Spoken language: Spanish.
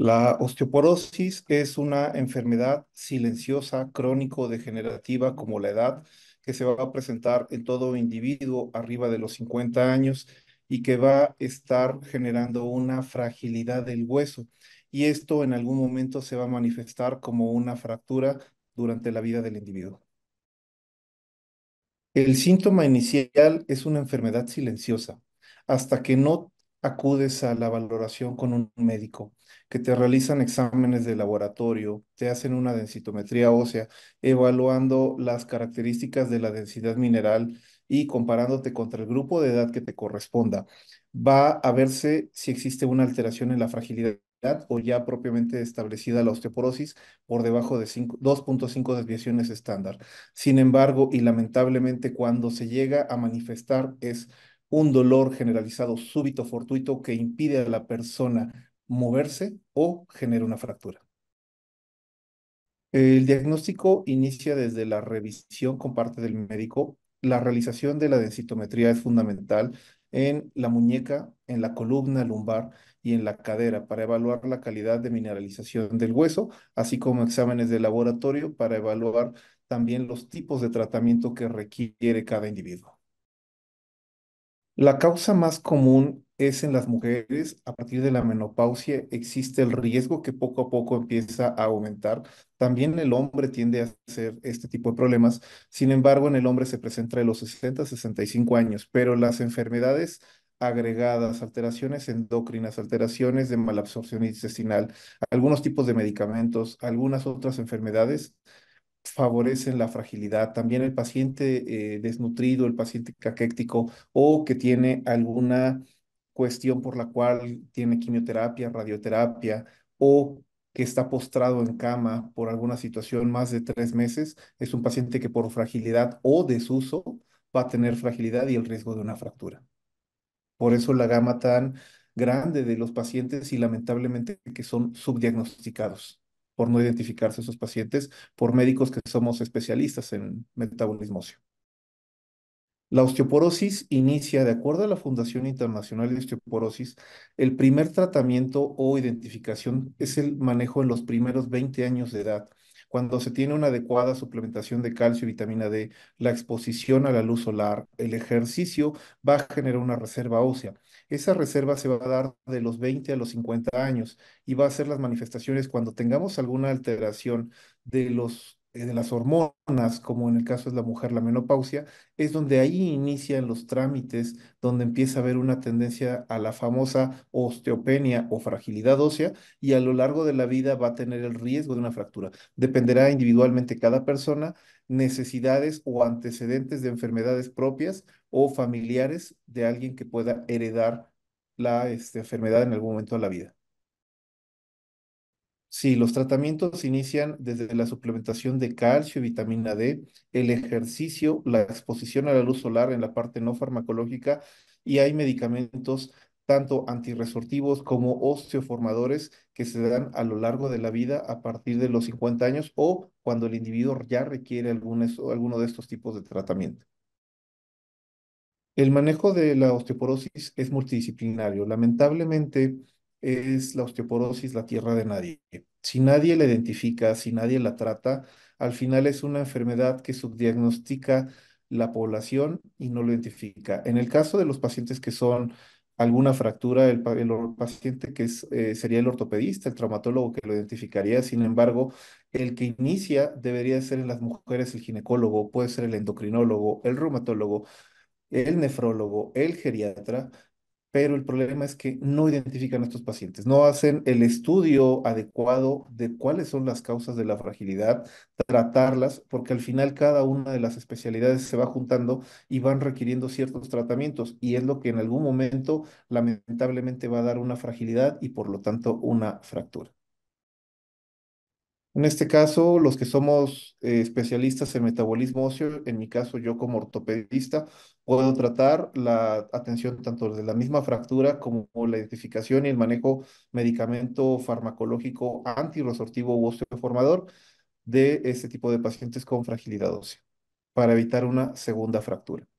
La osteoporosis es una enfermedad silenciosa, crónico-degenerativa como la edad, que se va a presentar en todo individuo arriba de los 50 años y que va a estar generando una fragilidad del hueso. Y esto en algún momento se va a manifestar como una fractura durante la vida del individuo. El síntoma inicial es una enfermedad silenciosa. Hasta que no acudes a la valoración con un médico, que te realizan exámenes de laboratorio, te hacen una densitometría ósea, evaluando las características de la densidad mineral y comparándote contra el grupo de edad que te corresponda. Va a verse si existe una alteración en la fragilidad o ya propiamente establecida la osteoporosis por debajo de 2.5 desviaciones estándar. Sin embargo, y lamentablemente cuando se llega a manifestar es un dolor generalizado súbito, fortuito, que impide a la persona moverse o genera una fractura. El diagnóstico inicia desde la revisión con parte del médico. La realización de la densitometría es fundamental en la muñeca, en la columna lumbar y en la cadera para evaluar la calidad de mineralización del hueso, así como exámenes de laboratorio para evaluar también los tipos de tratamiento que requiere cada individuo. La causa más común es en las mujeres. A partir de la menopausia existe el riesgo que poco a poco empieza a aumentar. También el hombre tiende a hacer este tipo de problemas. Sin embargo, en el hombre se presenta de los 60 a 65 años, pero las enfermedades agregadas, alteraciones endocrinas, alteraciones de malabsorción intestinal, algunos tipos de medicamentos, algunas otras enfermedades favorecen la fragilidad. También el paciente eh, desnutrido, el paciente caquéctico o que tiene alguna cuestión por la cual tiene quimioterapia, radioterapia o que está postrado en cama por alguna situación más de tres meses, es un paciente que por fragilidad o desuso va a tener fragilidad y el riesgo de una fractura. Por eso la gama tan grande de los pacientes y lamentablemente que son subdiagnosticados por no identificarse esos pacientes por médicos que somos especialistas en metabolismo óseo. La osteoporosis inicia, de acuerdo a la Fundación Internacional de Osteoporosis, el primer tratamiento o identificación es el manejo en los primeros 20 años de edad cuando se tiene una adecuada suplementación de calcio y vitamina D, la exposición a la luz solar, el ejercicio va a generar una reserva ósea. Esa reserva se va a dar de los 20 a los 50 años y va a ser las manifestaciones cuando tengamos alguna alteración de los eh, de las hormonas, como en el caso de la mujer, la menopausia, es donde ahí inician los trámites, donde empieza a haber una tendencia a la famosa osteopenia o fragilidad ósea, y a lo largo de la vida va a tener el riesgo de una fractura. Dependerá individualmente cada persona, necesidades o antecedentes de enfermedades propias o familiares de alguien que pueda heredar la este, enfermedad en algún momento de la vida. Sí, los tratamientos inician desde la suplementación de calcio y vitamina D, el ejercicio, la exposición a la luz solar en la parte no farmacológica y hay medicamentos tanto antirresortivos como osteoformadores que se dan a lo largo de la vida a partir de los 50 años o cuando el individuo ya requiere alguno de estos tipos de tratamiento. El manejo de la osteoporosis es multidisciplinario. Lamentablemente, es la osteoporosis la tierra de nadie. Si nadie la identifica, si nadie la trata, al final es una enfermedad que subdiagnostica la población y no lo identifica. En el caso de los pacientes que son alguna fractura, el, paciente que eh, sería el ortopedista, el traumatólogo que lo identificaría, sin embargo, el que inicia debería ser en las mujeres el ginecólogo, puede ser el endocrinólogo, el reumatólogo, el nefrólogo, el geriatra, pero el problema es que no identifican a estos pacientes, no hacen el estudio adecuado de cuáles son las causas de la fragilidad, tratarlas, porque al final cada una de las especialidades se va juntando y van requiriendo ciertos tratamientos y es lo que en algún momento lamentablemente va a dar una fragilidad y por lo tanto una fractura. En este caso, los que somos eh, especialistas en metabolismo óseo, en mi caso yo como ortopedista, puedo tratar la atención tanto de la misma fractura como la identificación y el manejo medicamento farmacológico antirresortivo u osteoformador de este tipo de pacientes con fragilidad ósea para evitar una segunda fractura.